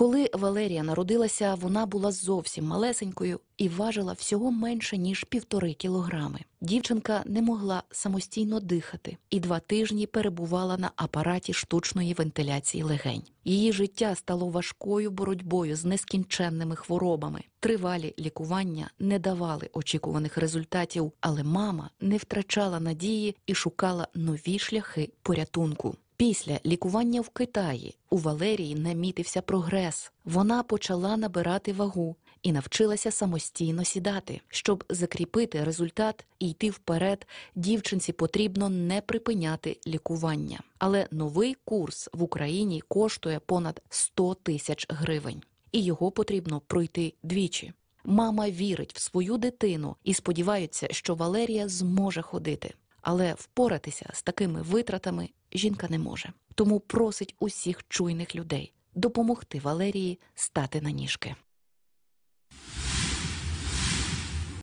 Коли Валерія народилася, вона була зовсім малесенькою і важила всього менше ніж півтори кілограми. Дівчинка не могла самостійно дихати і два тижні перебувала на апараті штучної вентиляції легень. Її життя стало важкою боротьбою з нескінченними хворобами. Тривалі лікування не давали очікуваних результатів, але мама не втрачала надії і шукала нові шляхи порятунку. Після лікування в Китаї у Валерії намітився прогрес. Вона почала набирати вагу і навчилася самостійно сідати. Щоб закріпити результат і йти вперед, дівчинці потрібно не припиняти лікування. Але новий курс в Україні коштує понад 100 тисяч гривень, і його потрібно пройти двічі. Мама вірить в свою дитину і сподівається, що Валерія зможе ходити але впоратися з такими витратами жінка не може. Тому просить усіх чуйних людей допомогти Валерії стати на ніжки.